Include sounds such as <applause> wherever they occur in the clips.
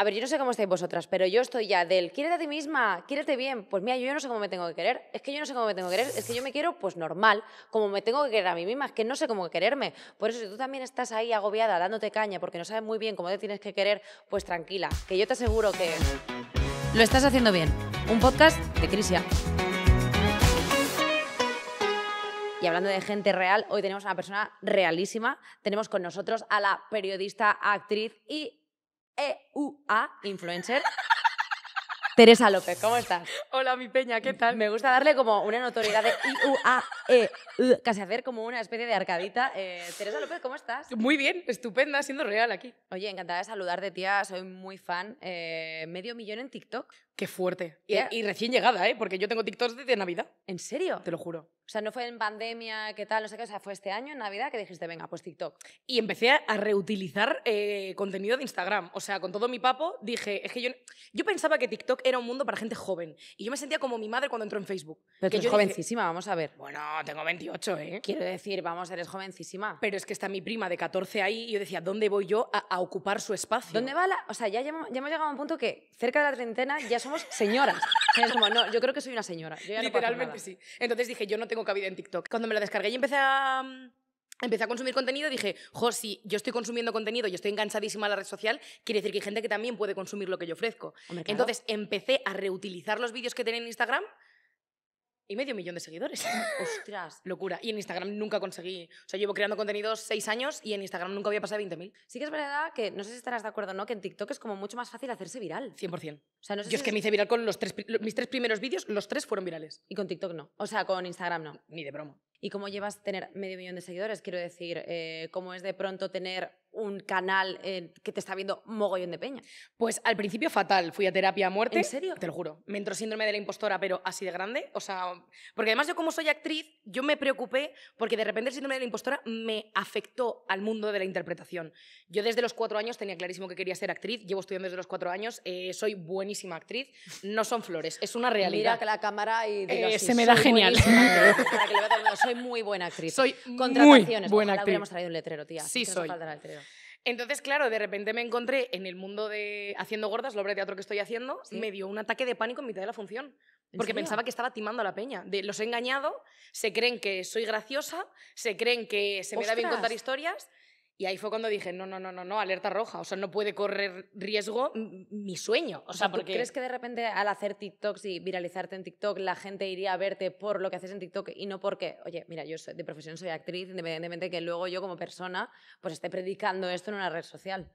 A ver, yo no sé cómo estáis vosotras, pero yo estoy ya del quírete a ti misma, quírete bien. Pues mira, yo, yo no sé cómo me tengo que querer. Es que yo no sé cómo me tengo que querer. Es que yo me quiero, pues normal, como me tengo que querer a mí misma. Es que no sé cómo quererme. Por eso, si tú también estás ahí agobiada, dándote caña, porque no sabes muy bien cómo te tienes que querer, pues tranquila, que yo te aseguro que. Lo estás haciendo bien. Un podcast de Crisia. Y hablando de gente real, hoy tenemos a una persona realísima. Tenemos con nosotros a la periodista, actriz y e-U-A influencer. <laughs> Teresa López, ¿cómo estás? Hola, mi peña, ¿qué tal? Me gusta darle como una notoriedad de U-A-E. casi hacer como una especie de arcadita. Eh, Teresa López, ¿cómo estás? Muy bien, estupenda, siendo real aquí. Oye, encantada de saludarte, tía, soy muy fan. Eh, medio millón en TikTok. Qué fuerte. Y, recién llegada, ¿eh? Porque yo tengo TikToks desde Navidad. ¿En serio? Te lo juro. O sea, no fue en pandemia, qué tal, no sé qué, o sea, fue este año, en Navidad, que dijiste, venga, pues TikTok. Y empecé a reutilizar eh, contenido de Instagram. O sea, con todo mi papo dije, es que yo, yo pensaba que TikTok era un mundo para gente joven. Y yo me sentía como mi madre cuando entró en Facebook. Pero que tú eres jovencísima, vamos a ver. Bueno, tengo 28, ¿eh? Quiero decir, vamos, eres jovencísima. Pero es que está mi prima de 14 ahí y yo decía, ¿dónde voy yo a, ocupar su espacio? ¿Dónde va la...? O sea, ya, ya hemos llegado a un punto que cerca de la treintena ya somos señoras. <laughs> es como, no, yo creo que soy una señora. Literalmente sí. Entonces dije, yo no tengo cabida en TikTok. Cuando me lo descargué y empecé a, mm, empecé a consumir contenido, dije, jo, si yo estoy consumiendo contenido y estoy enganchadísima a la red social, quiere decir que hay gente que también puede consumir lo que yo ofrezco. Entonces empecé a reutilizar los vídeos que tenía en Instagram y medio millón de seguidores. Ostras. <laughs> Locura. Y en Instagram nunca conseguí. O sea, llevo creando contenidos seis años y en Instagram nunca había pasado 20.000. Sí que es verdad que, no sé si estarás de acuerdo o no, que en TikTok es como mucho más fácil hacerse viral. 100%. sea, Yo es que me hice viral con los tres, mis tres primeros vídeos, los tres fueron virales. Y con TikTok no. O sea, con Instagram no. Ni de broma. ¿Y cómo llevas tener medio millón de seguidores? Quiero decir, eh, ¿cómo es de pronto tener un canal eh, que te está viendo mogollón de peña. Pues al principio fatal, fui a terapia a muerte. ¿En serio? Te lo juro. Me entró síndrome de la impostora, pero así de grande. O sea, porque además yo como soy actriz, yo me preocupé porque de repente el síndrome de la impostora me afectó al mundo de la interpretación. Yo desde los cuatro años tenía clarísimo que quería ser actriz, llevo estudiando desde los cuatro años, eh, soy buenísima actriz, no son flores, es una realidad. Mira que la cámara y eh, se me da genial. <laughs> soy muy buena actriz. Soy muy buena Ojalá hubiéramos traído un letrero, tía. Sí, soy. Entonces, claro, de repente me encontré en el mundo de haciendo gordas, la obra de teatro que estoy haciendo, me dio un ataque de pánico en mitad de la función. Porque pensaba que estaba timando a la peña. los he engañado, se creen que soy graciosa, se creen que se me da bien contar historias y ahí fue cuando dije, no, no, no, no, no, alerta roja. O sea, no puede correr riesgo mi sueño. O, sea, crees que de repente al hacer TikToks y viralizarte en TikTok, la gente iría a verte por lo que haces en TikTok y no porque, oye, mira, yo soy, de profesión soy actriz, independientemente que luego yo como persona pues esté predicando esto en una red social?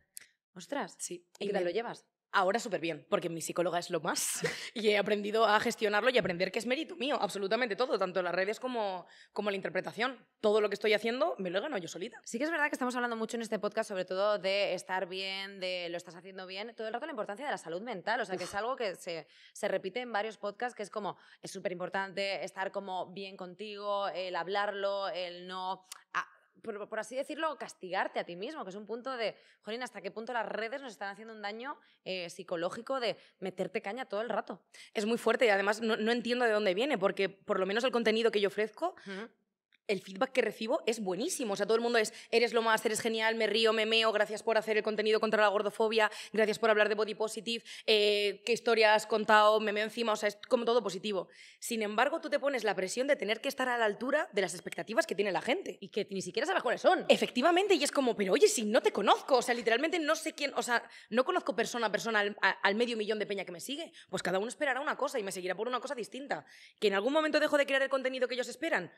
Ostras, sí. ¿y qué lo llevas? Ahora súper bien, porque mi psicóloga es lo más <laughs> y he aprendido a gestionarlo y aprender que es mérito mío, absolutamente todo, tanto las redes como, como la interpretación. Todo lo que estoy haciendo me lo he ganado yo solita. Sí que es verdad que estamos hablando mucho en este podcast, sobre todo de estar bien, de lo estás haciendo bien, todo el rato la importancia de la salud mental, o sea, que es algo que se, repite en varios podcasts, que es como, es súper importante estar como bien contigo, el hablarlo, el no por, así decirlo, castigarte a ti mismo, que es un punto de, Jolín, ¿hasta qué punto las redes nos están haciendo un daño eh, psicológico de meterte caña todo el rato? Es muy fuerte y además no, entiendo de dónde viene, porque por lo menos el contenido que yo ofrezco el feedback que recibo es buenísimo. O sea, todo el mundo es, eres lo más, eres genial, me río, me meo, gracias por hacer el contenido contra la gordofobia, gracias por hablar de body positive, eh, qué historia has contado, me meo encima, o sea, es como todo positivo. Sin embargo, tú te pones la presión de tener que estar a la altura de las expectativas que tiene la gente. Y que ni siquiera sabes cuáles son. Efectivamente, y es como, pero oye, si no te conozco, o sea, literalmente no sé quién, o sea, no conozco persona a persona al, al medio millón de peña que me sigue. Pues cada uno esperará una cosa y me seguirá por una cosa distinta. Que en algún momento dejo de crear el contenido que ellos esperan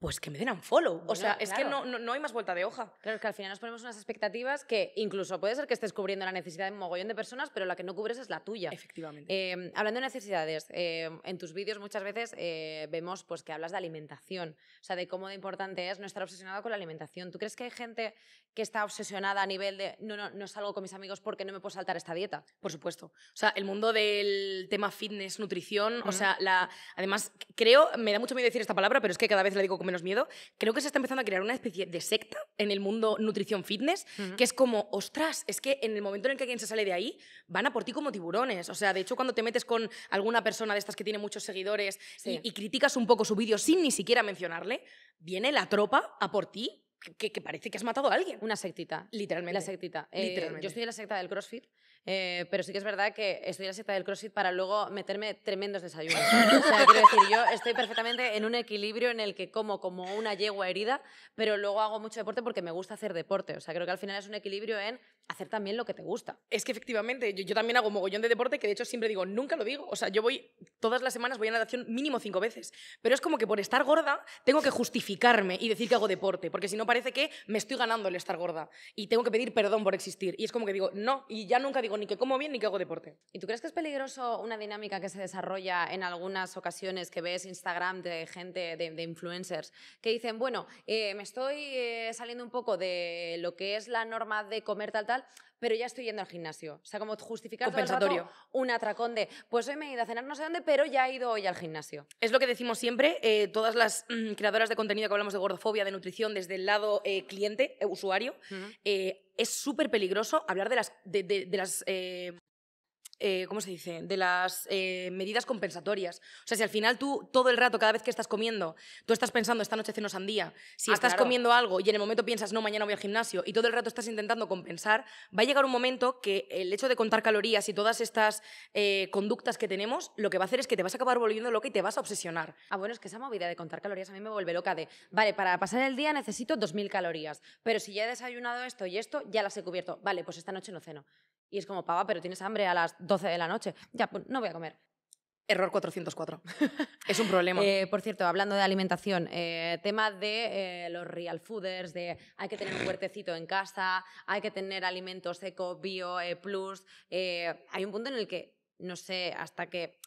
pues que me den un follow. o sea, es que no, no, hay más vuelta de hoja. Claro, es que al final nos ponemos unas expectativas que incluso puede ser que estés cubriendo la necesidad de un mogollón de personas, pero la que no cubres es la tuya. Efectivamente. Eh, hablando de necesidades, eh, en tus vídeos muchas veces eh, vemos pues, que hablas de alimentación, o sea, de cómo de importante es no estar obsesionada con la alimentación. ¿Tú crees que hay gente que está obsesionada a nivel de no, no, no salgo con mis amigos porque no me puedo saltar esta dieta? Por supuesto. O sea, el mundo del tema fitness, nutrición, o sea, la, además creo, me da mucho miedo decir esta palabra, pero es que cada vez la digo menos miedo, creo que se está empezando a crear una especie de secta en el mundo nutrición fitness, que es como, ostras, es que en el momento en el que alguien se sale de ahí, van a por ti como tiburones. O sea, de hecho, cuando te metes con alguna persona de estas que tiene muchos seguidores y criticas un poco su vídeo sin ni siquiera mencionarle, viene la tropa a por ti que, parece que has matado a alguien. Una sectita. Literalmente. La sectita. Eh, yo estoy en la secta del CrossFit, eh, pero sí que es verdad que estoy en la secta del CrossFit para luego meterme tremendos desayunos. o sea, quiero decir, yo estoy perfectamente en un equilibrio en el que como como una yegua herida, pero luego hago mucho deporte porque me gusta hacer deporte. O sea, creo que al final es un equilibrio en también lo que te gusta. Es que efectivamente, yo, también hago mogollón de deporte que de hecho siempre digo, nunca lo digo. O sea, yo voy todas las semanas, voy a natación mínimo cinco veces. Pero es como que por estar gorda tengo que justificarme y decir que hago deporte, porque si no parece que me estoy ganando el estar gorda y tengo que pedir perdón por existir. Y es como que digo, no, y ya nunca digo ni que como bien ni que hago deporte. ¿Y tú crees que es peligroso una dinámica que se desarrolla en algunas ocasiones que ves Instagram de gente, de, influencers, que dicen, bueno, eh, me estoy eh, saliendo un poco de lo que es la norma de comer tal, tal, pero ya estoy yendo al gimnasio. O sea, como justificar el rato un atracón de, pues hoy me he ido a cenar no sé dónde, pero ya he ido hoy al gimnasio. Es lo que decimos siempre, eh, todas las mm, creadoras de contenido que hablamos de gordofobia, de nutrición, desde el lado eh, cliente, eh, usuario, es súper peligroso hablar de las, de las eh, ¿cómo se dice?, de las eh, medidas compensatorias. O sea, si al final tú todo el rato, cada vez que estás comiendo, tú estás pensando, esta noche ceno sandía, si ah, estás comiendo algo y en el momento piensas, no, mañana voy al gimnasio, y todo el rato estás intentando compensar, va a llegar un momento que el hecho de contar calorías y todas estas eh, conductas que tenemos, lo que va a hacer es que te vas a acabar volviendo loca y te vas a obsesionar. Ah, bueno, es que esa movida de contar calorías a mí me vuelve loca de, vale, para pasar el día necesito 2.000 calorías, pero si ya he desayunado esto y esto, ya las he cubierto. Vale, pues esta noche no ceno. Y es como, pava, pero tienes hambre a las 12 de la noche. Ya, pues no voy a comer. Error 404. <laughs> es un problema. Eh, por cierto, hablando de alimentación, eh, tema de eh, los real fooders, de hay que tener un fuertecito en casa, hay que tener alimentos seco, bio, e plus. hay un punto en el que no sé hasta qué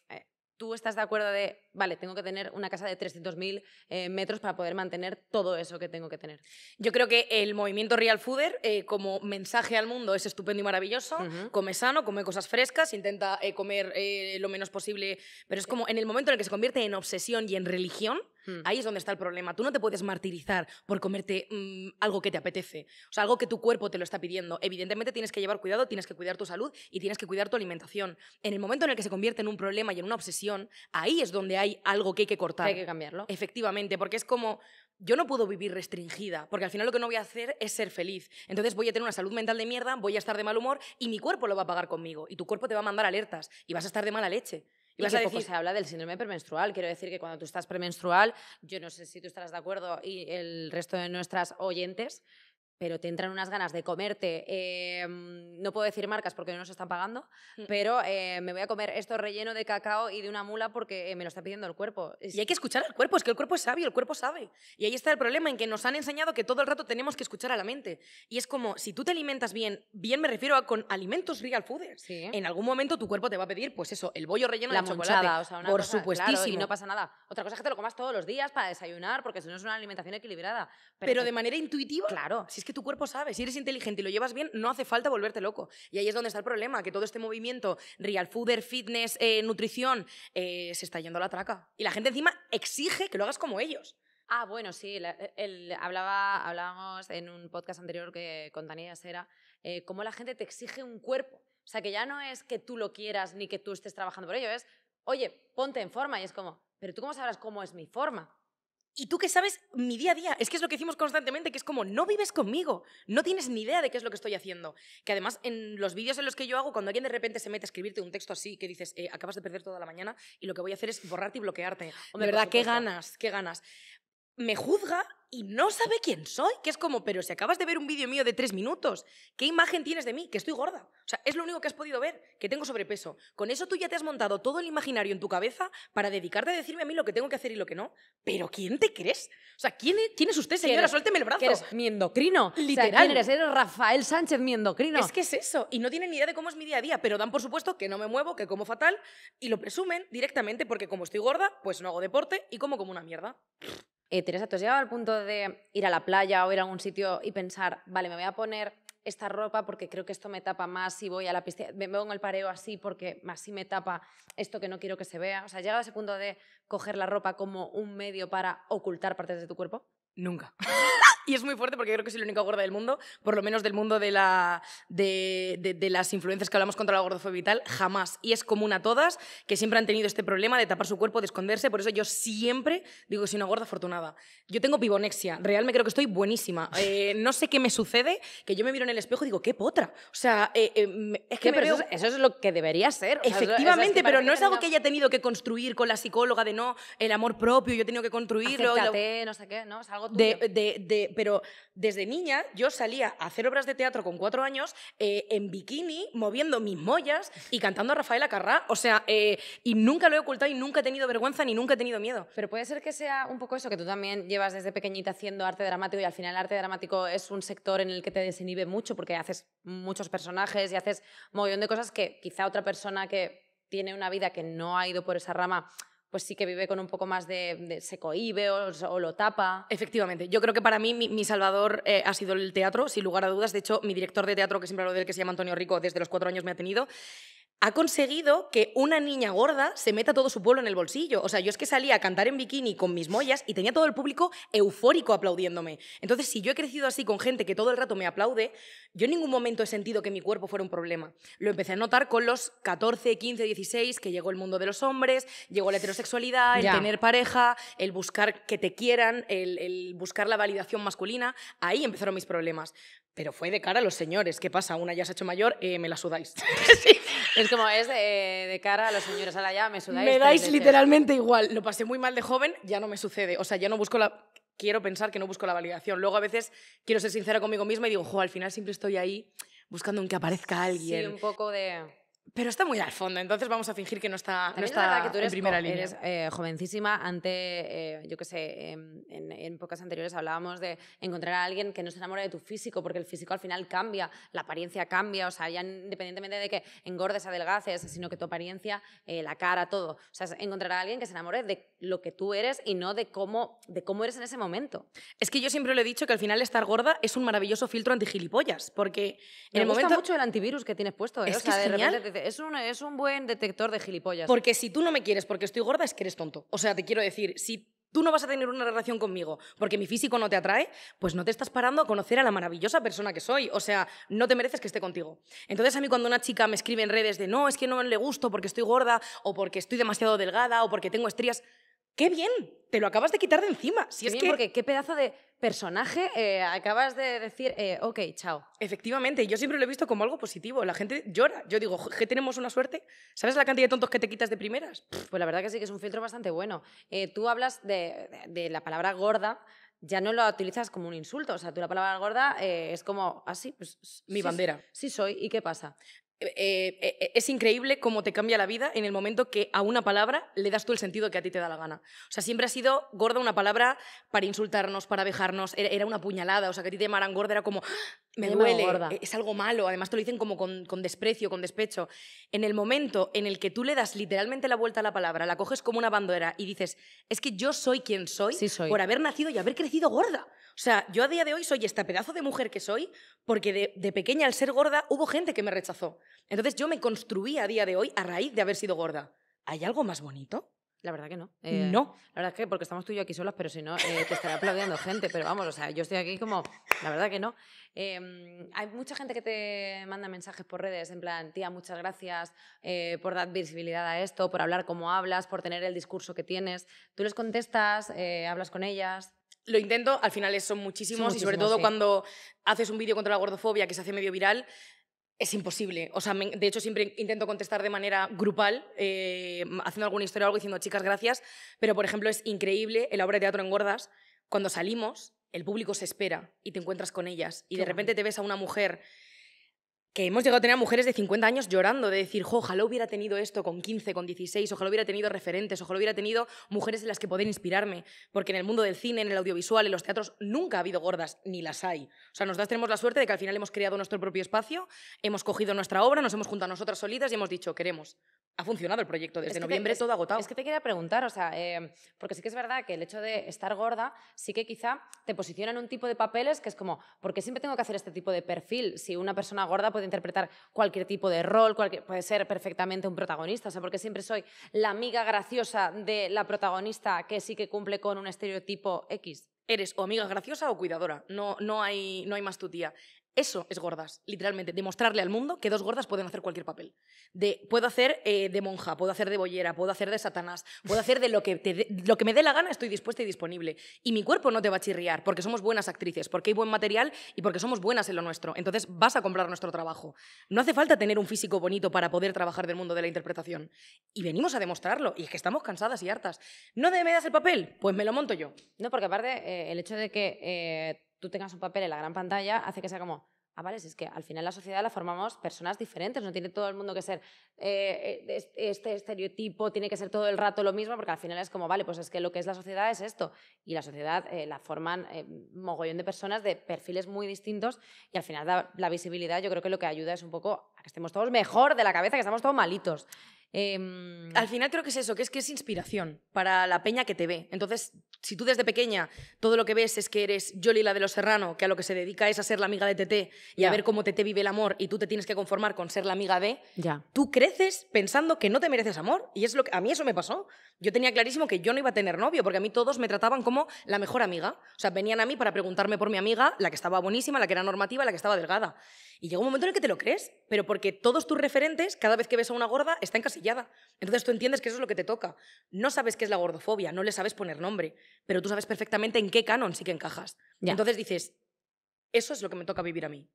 tú estás de acuerdo de, vale, tengo que tener una casa de 300.000 eh, metros para poder mantener todo eso que tengo que tener. Yo creo que el movimiento Real Fooder eh, como mensaje al mundo es estupendo y maravilloso. Come sano, come cosas frescas, intenta eh, comer lo menos posible, pero es como en el momento en el que se convierte en obsesión y en religión, Hmm. Ahí es donde está el problema. Tú no te puedes martirizar por comerte mm, algo que te apetece, o sea, algo que tu cuerpo te lo está pidiendo. Evidentemente tienes que llevar cuidado, tienes que cuidar tu salud y tienes que cuidar tu alimentación. En el momento en el que se convierte en un problema y en una obsesión, ahí es donde hay algo que hay que cortar. Hay que cambiarlo. Efectivamente, porque es como yo no puedo vivir restringida, porque al final lo que no voy a hacer es ser feliz. Entonces voy a tener una salud mental de mierda, voy a estar de mal humor y mi cuerpo lo va a pagar conmigo. Y tu cuerpo te va a mandar alertas y vas a estar de mala leche. Y, decir... poco se habla del síndrome premenstrual. Quiero decir que cuando tú estás premenstrual, yo no sé si tú estarás de acuerdo y el resto de nuestras oyentes, pero te entran unas ganas de comerte, em, no puedo decir marcas porque no nos están pagando, mm. pero eh, me voy a comer esto relleno de cacao y de una mula porque eh, me lo está pidiendo el cuerpo. Y hay que escuchar al cuerpo, es que el cuerpo es sabio, el cuerpo sabe. Y ahí está el problema en que nos han enseñado que todo el rato tenemos que escuchar a la mente. Y es como, si tú te alimentas bien, bien me refiero a con alimentos real fooders, en algún momento tu cuerpo te va a pedir, pues eso, el bollo relleno de chocolate. por supuesto supuestísimo. y no pasa nada. Otra cosa es que te lo comas todos los días para desayunar, porque si no es una alimentación equilibrada. Pero, de manera intuitiva, claro. es que tu cuerpo sabe, si eres inteligente y lo llevas bien, no hace falta volverte loco. Y ahí es donde está el problema, que todo este movimiento, real fooder, fitness, eh, nutrición, eh, se está yendo a la traca. Y la gente encima exige que lo hagas como ellos. Ah, bueno, sí, hablaba, hablábamos en un podcast anterior que con esa era eh, cómo la gente te exige un cuerpo. O sea, que ya no es que tú lo quieras ni que tú estés trabajando por ello, es, oye, ponte en forma. Y es como, pero tú cómo sabrás cómo es mi forma? Y tú que sabes mi día a día, es que es lo que hicimos constantemente, que es como, no vives conmigo, no tienes ni idea de qué es lo que estoy haciendo. Que además en los vídeos en los que yo hago, cuando alguien de repente se mete a escribirte un texto así, que dices, eh, acabas de perder toda la mañana y lo que voy a hacer es borrarte y bloquearte. de verdad, qué ganas, qué ganas. Me juzga y no sabe quién soy, que es como, pero si acabas de ver un vídeo mío de tres minutos, ¿qué imagen tienes de mí? Que estoy gorda. O sea, es lo único que has podido ver, que tengo sobrepeso. Con eso tú ya te has montado todo el imaginario en tu cabeza para dedicarte a decirme a mí lo que tengo que hacer y lo que no. Pero ¿quién te crees? O sea, ¿quién, tienes es usted, señora? Suélteme el brazo. Que mi endocrino. Literal. O sea, eres? Rafael Sánchez, mi endocrino. Es que es eso. Y no tienen ni idea de cómo es mi día a día, pero dan por supuesto que no me muevo, que como fatal, y lo presumen directamente porque como estoy gorda, pues no hago deporte y como como una mierda. Eh, Teresa, ¿tú has llegado al punto de ir a la playa o ir a algún sitio y pensar, vale, me voy a poner esta ropa porque creo que esto me tapa más si voy a la piscina, me pongo el pareo así porque así me tapa esto que no quiero que se vea? O sea, ¿has llegado a ese punto de coger la ropa como un medio para ocultar partes de tu cuerpo? Nunca. <laughs> <laughs> Y es muy fuerte porque yo creo que es la única gorda del mundo, por lo menos del mundo de, la, de, las influencias que hablamos contra la gordofobia vital jamás. Y es común a todas que siempre han tenido este problema de tapar su cuerpo, de esconderse. Por eso yo siempre digo que soy una gorda afortunada. Yo tengo pibonexia. Real me creo que estoy buenísima. <laughs> Eh, no sé qué me sucede, que yo me miro en el espejo y digo, qué potra. O sea, eh, eh, es que eso, es lo que debería ser. Efectivamente, pero no es algo que haya tenido que construir con la psicóloga de no, el amor propio, yo he tenido que construirlo. no sé qué, ¿no? Es algo de pero desde niña yo salía a hacer obras de teatro con cuatro años eh, en bikini, moviendo mis mollas y cantando a Rafaela Carrá. O sea, eh, y nunca lo he ocultado y nunca he tenido vergüenza ni nunca he tenido miedo. Pero puede ser que sea un poco eso, que tú también llevas desde pequeñita haciendo arte dramático y al final el arte dramático es un sector en el que te desinhibe mucho porque haces muchos personajes y haces montón de cosas que quizá otra persona que tiene una vida que no ha ido por esa rama pues sí que vive con un poco más de, de se o, lo tapa. Efectivamente, yo creo que para mí mi, salvador eh, ha sido el teatro, sin lugar a dudas. De hecho, mi director de teatro, que siempre hablo del que se llama Antonio Rico, desde los cuatro años me ha tenido, ha conseguido que una niña gorda se meta todo su pueblo en el bolsillo. O sea, yo es que salía a cantar en bikini con mis mollas y tenía todo el público eufórico aplaudiéndome. Entonces, si yo he crecido así con gente que todo el rato me aplaude, yo en ningún momento he sentido que mi cuerpo fuera un problema. Lo empecé a notar con los 14, 15, 16, que llegó el mundo de los hombres, llegó la heterosexualidad, el tener pareja, el buscar que te quieran, el buscar la validación masculina. Ahí empezaron mis problemas. Pero fue de cara a los señores. ¿Qué pasa? Una ya se ha hecho mayor, eh, me la sudáis. <laughs> Es como, es de, cara a los señores, a la ya me sudáis. Me dais literalmente igual. Lo pasé muy mal de joven, ya no me sucede. O sea, ya no busco la... Quiero pensar que no busco la validación. Luego a veces quiero ser sincera conmigo misma y digo, jo, al final siempre estoy ahí buscando en que aparezca alguien. Sí, un poco de... Pero está muy al fondo, entonces vamos a fingir que no está, no está en primera línea. Eres, eh, jovencísima, Ante, eh, yo qué sé, em, en, en, épocas anteriores hablábamos de encontrar a alguien que no se enamore de tu físico, porque el físico al final cambia, la apariencia cambia, o sea, ya independientemente de que engordes, adelgaces, sino que tu apariencia, eh, la cara, todo. O sea, encontrar a alguien que se enamore de lo que tú eres y no de cómo, de cómo eres en ese momento. Es que yo siempre le he dicho que al final estar gorda es un maravilloso filtro anti gilipollas porque en el gusta momento... mucho el antivirus que tienes puesto, es de es un, es un buen detector de gilipollas. Porque si tú no me quieres porque estoy gorda, es que eres tonto. O sea, te quiero decir, si tú no vas a tener una relación conmigo porque mi físico no te atrae, pues no te estás parando a conocer a la maravillosa persona que soy. O sea, no te mereces que esté contigo. Entonces a mí cuando una chica me escribe en redes de no, es que no le gusto porque estoy gorda o porque estoy demasiado delgada o porque tengo estrías, ¡Qué bien! Te lo acabas de quitar de encima. qué es que... porque qué pedazo de personaje eh, acabas de decir, eh, ok, chao. Efectivamente, yo siempre lo he visto como algo positivo. La gente llora. Yo digo, ¿qué tenemos una suerte. ¿Sabes la cantidad de tontos que te quitas de primeras? Pues la verdad que sí que es un filtro bastante bueno. Eh, tú hablas de, la palabra gorda, ya no lo utilizas como un insulto. O sea, tú la palabra gorda es como así, ah, pues. Mi bandera. Sí, soy, ¿y qué pasa? Eh, eh, eh, es increíble cómo te cambia la vida en el momento que a una palabra le das tú el sentido que a ti te da la gana. O sea, siempre ha sido gorda una palabra para insultarnos, para vejarnos, era, una puñalada, o sea, que a ti te llamaran gorda era como, ah, me, duele, es algo malo, además te lo dicen como con, desprecio, con despecho. En el momento en el que tú le das literalmente la vuelta a la palabra, la coges como una bandera y dices, es que yo soy quien soy. por haber nacido y haber crecido gorda. O sea, yo a día de hoy soy esta pedazo de mujer que soy porque de, pequeña al ser gorda hubo gente que me rechazó. Entonces yo me construí a día de hoy a raíz de haber sido gorda. ¿Hay algo más bonito? La verdad que no. Eh, no. La verdad es que porque estamos tú y yo aquí solas, pero si no, eh, te estará aplaudiendo gente. Pero vamos, o sea, yo estoy aquí como, la verdad que no. Em, hay mucha gente que te manda mensajes por redes en plan, tía, muchas gracias eh, por dar visibilidad a esto, por hablar como hablas, por tener el discurso que tienes. Tú les contestas, hablas con ellas lo intento, al final son muchísimos, y sobre todo cuando haces un vídeo contra la gordofobia que se hace medio viral, es imposible. O sea, de hecho, siempre intento contestar de manera grupal, eh, haciendo alguna historia o algo diciendo, chicas, gracias. Pero, por ejemplo, es increíble el la obra de teatro gordas, cuando salimos, el público se espera y te encuentras con ellas. Y de repente te ves a una mujer que hemos llegado a tener mujeres de 50 años llorando, de decir, ojalá hubiera tenido esto con 15, con 16, ojalá hubiera tenido referentes, ojalá hubiera tenido mujeres en las que poder inspirarme, porque en el mundo del cine, en el audiovisual, en los teatros, nunca ha habido gordas, ni las hay. O sea, nosotras tenemos la suerte de que al final hemos creado nuestro propio espacio, hemos cogido nuestra obra, nos hemos juntado nosotras solitas y hemos dicho, queremos. Ha funcionado el proyecto, desde noviembre todo agotado. Es que te quería preguntar, o sea, eh, porque sí que es verdad que el hecho de estar gorda sí que quizá te posiciona en un tipo de papeles que es como, ¿por qué siempre tengo que hacer este tipo de perfil si una persona gorda interpretar cualquier tipo de rol, puede ser perfectamente un protagonista, o sea, porque siempre soy la amiga graciosa de la protagonista que sí que cumple con un estereotipo X. Eres o amiga graciosa o cuidadora, no, hay, no hay más tu tía. Eso es gordas, literalmente. Demostrarle al mundo que dos gordas pueden hacer cualquier papel. De, puedo hacer eh, de monja, puedo hacer de bollera, puedo hacer de satanás, puedo hacer de lo que, lo que me dé la gana, estoy dispuesta y disponible. Y mi cuerpo no te va a chirriar porque somos buenas actrices, porque hay buen material y porque somos buenas en lo nuestro. Entonces vas a comprar nuestro trabajo. No hace falta tener un físico bonito para poder trabajar del mundo de la interpretación. Y venimos a demostrarlo. Y es que estamos cansadas y hartas. ¿No me das el papel? Pues me lo monto yo. No, porque aparte eh, el hecho de que... Eh, tú tengas un papel en la gran pantalla hace que sea como, ah, vale, si es que al final la sociedad la formamos personas diferentes, no tiene todo el mundo que ser eh, eh, este, este estereotipo, tiene que ser todo el rato lo mismo, porque al final es como, vale, pues es que lo que es la sociedad es esto, y la sociedad eh, la forman mogollón de personas de perfiles muy distintos, y al final da, la visibilidad yo creo que lo que ayuda es un poco a que estemos todos mejor de la cabeza, que estamos todos malitos. Em, Al final creo que es eso, que es que es inspiración para la peña que te ve. Entonces, si tú desde pequeña todo lo que ves es que eres Yoli la de los Serrano, que a lo que se dedica es a ser la amiga de Tete y a ver cómo Tete vive el amor y tú te tienes que conformar con ser la amiga de, tú creces pensando que no te mereces amor y es lo que a mí eso me pasó. Yo tenía clarísimo que yo no iba a tener novio porque a mí todos me trataban como la mejor amiga. O sea, venían a mí para preguntarme por mi amiga, la que estaba buenísima, la que era normativa, la que estaba delgada. Y llega un momento en el que te lo crees, pero porque todos tus referentes, cada vez que ves a una gorda, está encasillada. Entonces tú entiendes que eso es lo que te toca. No sabes qué es la gordofobia, no le sabes poner nombre, pero tú sabes perfectamente en qué canon sí que encajas. Entonces dices, eso es lo que me toca vivir a mí.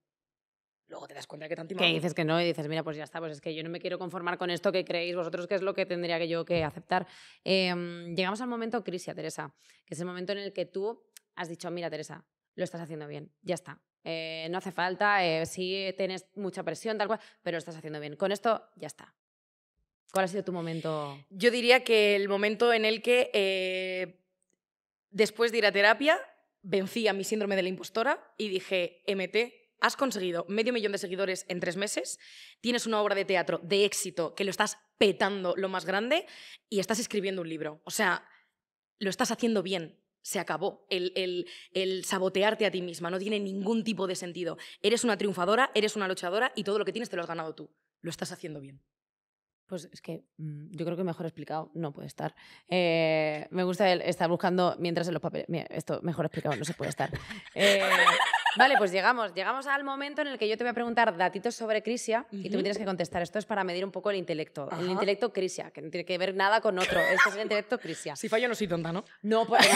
Luego te das cuenta de que tanto Que dices que no y dices, mira, pues ya está, pues es que yo no me quiero conformar con esto que creéis vosotros que es lo que tendría que yo que aceptar. Em, llegamos al momento, Crisia, Teresa, que es el momento en el que tú has dicho, mira, Teresa, lo estás haciendo bien, ya está, eh, no hace falta, eh, si tienes mucha presión, tal cual, pero lo estás haciendo bien. Con esto ya está. ¿Cuál ha sido tu momento? Yo diría que el momento en el que eh, después de ir a terapia vencí a mi síndrome de la impostora y dije, MT, has conseguido medio millón de seguidores en tres meses, tienes una obra de teatro de éxito que lo estás petando lo más grande y estás escribiendo un libro. O sea, lo estás haciendo bien se acabó. El, sabotearte a ti misma no tiene ningún tipo de sentido. Eres una triunfadora, eres una luchadora y todo lo que tienes te lo has ganado tú. Lo estás haciendo bien. Pues es que mm, yo creo que mejor explicado no puede estar. Eh, me gusta estar buscando mientras en los papeles. esto mejor explicado no se puede estar. <laughs> Eh, Vale, pues llegamos, llegamos al momento en el que yo te voy a preguntar datitos sobre Crisia y tú me tienes que contestar. Esto es para medir un poco el intelecto. El intelecto Crisia, que no tiene que ver nada con otro. esto es el intelecto Crisia. Si fallo no soy tonta, ¿no? No, pues,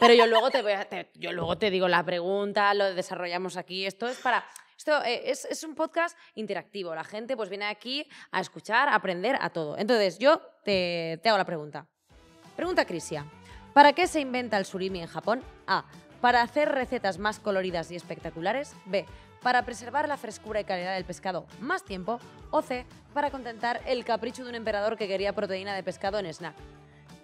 Pero yo luego te, voy a, yo luego te digo la pregunta, lo desarrollamos aquí. Esto es para esto eh, es, un podcast interactivo. La gente pues viene aquí a escuchar, a aprender, a todo. Entonces, yo te, te hago la pregunta. Pregunta Crisia. ¿Para qué se inventa el surimi en Japón? A. Para hacer recetas más coloridas y espectaculares. B. Para preservar la frescura y calidad del pescado más tiempo. O C. Para contentar el capricho de un emperador que quería proteína de pescado en snack.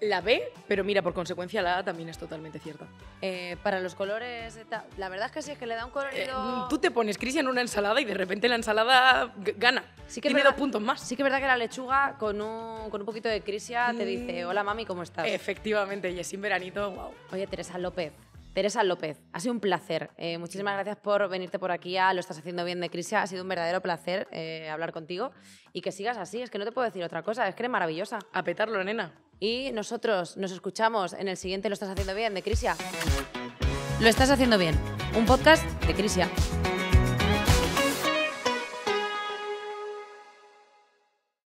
La B, pero mira, por consecuencia la A también es totalmente cierta. Eh, para los colores, eh, la verdad es que sí, es que le da un colorido... Eh, tú te pones, en una ensalada y de repente la ensalada gana. Sí que Tiene dos puntos más. Sí que es verdad que la lechuga con un, poquito de crisia te mm. dice, hola mami, ¿cómo estás? Efectivamente, y es sin veranito, wow. Oye, Teresa López, Teresa López, ha sido un placer. Eh, muchísimas gracias por venirte por aquí a Lo Estás Haciendo Bien de Crisia. Ha sido un verdadero placer eh, hablar contigo y que sigas así. Es que no te puedo decir otra cosa, es que eres maravillosa. A petarlo, nena. Y nosotros nos escuchamos en el siguiente Lo Estás Haciendo Bien de Crisia. Lo Estás Haciendo Bien, un podcast de Crisia.